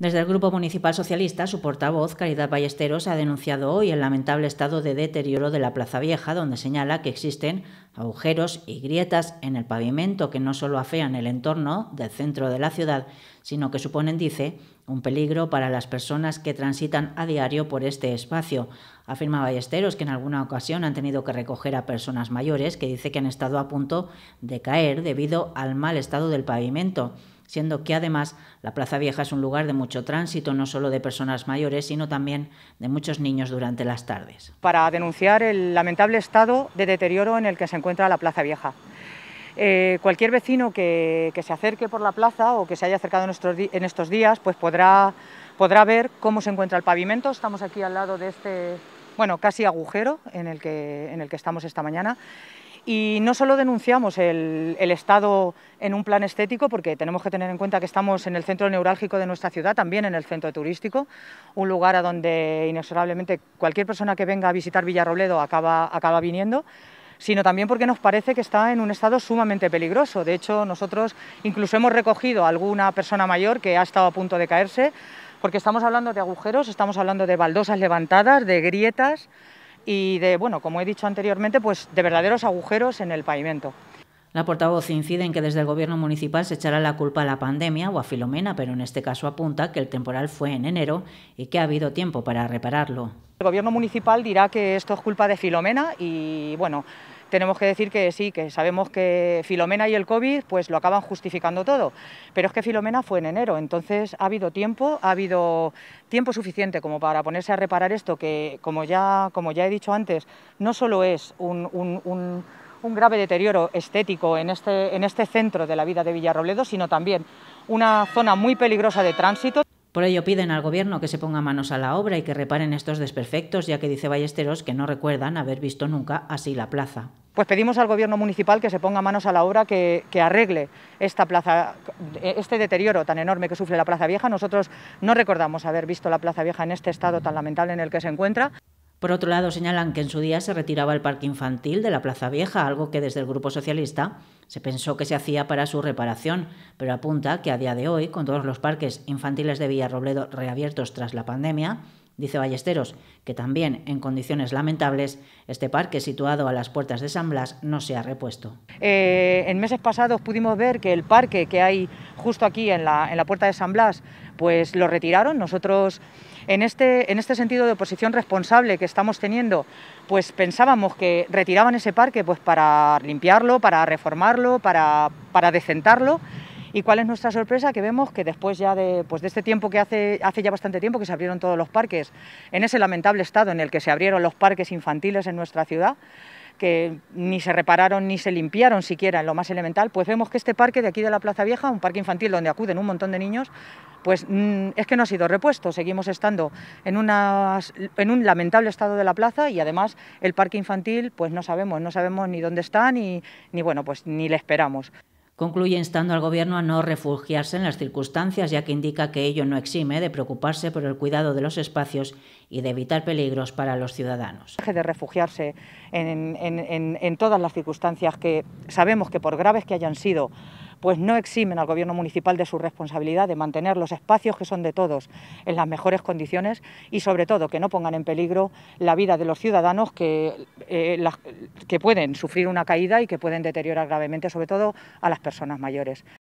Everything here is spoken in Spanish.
Desde el Grupo Municipal Socialista, su portavoz, Caridad Ballesteros, ha denunciado hoy el lamentable estado de deterioro de la Plaza Vieja, donde señala que existen agujeros y grietas en el pavimento que no solo afean el entorno del centro de la ciudad, sino que suponen, dice, un peligro para las personas que transitan a diario por este espacio. Afirma Ballesteros que en alguna ocasión han tenido que recoger a personas mayores que dice que han estado a punto de caer debido al mal estado del pavimento siendo que además la Plaza Vieja es un lugar de mucho tránsito, no solo de personas mayores, sino también de muchos niños durante las tardes. Para denunciar el lamentable estado de deterioro en el que se encuentra la Plaza Vieja. Eh, cualquier vecino que, se acerque por la plaza o que se haya acercado en estos, en estos días, pues podrá, podrá ver cómo se encuentra el pavimento. Estamos aquí al lado de este, bueno, casi agujero en el que, en el que estamos esta mañana y no solo denunciamos el, estado en un plan estético, porque tenemos que tener en cuenta que estamos en el centro neurálgico de nuestra ciudad, también en el centro turístico, un lugar a donde inexorablemente cualquier persona que venga a visitar Villarrobledo acaba, acaba viniendo sino también porque nos parece que está en un estado sumamente peligroso. De hecho, nosotros incluso hemos recogido a alguna persona mayor que ha estado a punto de caerse, porque estamos hablando de agujeros, estamos hablando de baldosas levantadas, de grietas, y de, bueno, como he dicho anteriormente, pues de verdaderos agujeros en el pavimento. La portavoz incide en que desde el gobierno municipal se echará la culpa a la pandemia o a Filomena, pero en este caso apunta que el temporal fue en enero y que ha habido tiempo para repararlo. El gobierno municipal dirá que esto es culpa de Filomena y bueno, tenemos que decir que sí, que sabemos que Filomena y el COVID pues lo acaban justificando todo, pero es que Filomena fue en enero, entonces ha habido tiempo, ha habido tiempo suficiente como para ponerse a reparar esto, que como ya, como ya he dicho antes, no solo es un, grave deterioro estético en este, en este centro de la vida de Villarrobledo, sino también una zona muy peligrosa de tránsito. Por ello piden al Gobierno que se ponga manos a la obra y que reparen estos desperfectos, ya que dice Ballesteros que no recuerdan haber visto nunca así la plaza. Pues pedimos al Gobierno municipal que se ponga manos a la obra, que, arregle esta plaza, este deterioro tan enorme que sufre la Plaza Vieja. Nosotros no recordamos haber visto la Plaza Vieja en este estado tan lamentable en el que se encuentra. Por otro lado, señalan que en su día se retiraba el parque infantil de la Plaza Vieja, algo que desde el Grupo Socialista se pensó que se hacía para su reparación, pero apunta que a día de hoy, con todos los parques infantiles de Villarrobledo reabiertos tras la pandemia, Dice Ballesteros que también en condiciones lamentables este parque situado a las puertas de San Blas no se ha repuesto. Eh, en meses pasados pudimos ver que el parque que hay justo aquí en la, en la puerta de San Blas, pues lo retiraron. Nosotros en este, en este sentido de oposición responsable que estamos teniendo, pues pensábamos que retiraban ese parque pues para limpiarlo, para reformarlo, para, para decentarlo. ¿Y cuál es nuestra sorpresa? Que vemos que después ya de, pues, de este tiempo que hace, hace ya bastante tiempo que se abrieron todos los parques, en ese lamentable estado en el que se abrieron los parques infantiles en nuestra ciudad, que ni se repararon ni se limpiaron siquiera en lo más elemental, pues vemos que este parque de aquí de la Plaza Vieja, un parque infantil donde acuden un montón de niños, pues mm, es que no ha sido repuesto, seguimos estando en, en un lamentable estado de la plaza y además el parque infantil pues no sabemos, no sabemos ni dónde está ni, ni bueno pues ni le esperamos. Concluye instando al Gobierno a no refugiarse en las circunstancias, ya que indica que ello no exime de preocuparse por el cuidado de los espacios y de evitar peligros para los ciudadanos. De refugiarse en, en todas las circunstancias que sabemos que por graves que hayan sido pues no eximen al Gobierno municipal de su responsabilidad de mantener los espacios que son de todos en las mejores condiciones y, sobre todo, que no pongan en peligro la vida de los ciudadanos que, eh, que pueden sufrir una caída y que pueden deteriorar gravemente, sobre todo, a las personas mayores.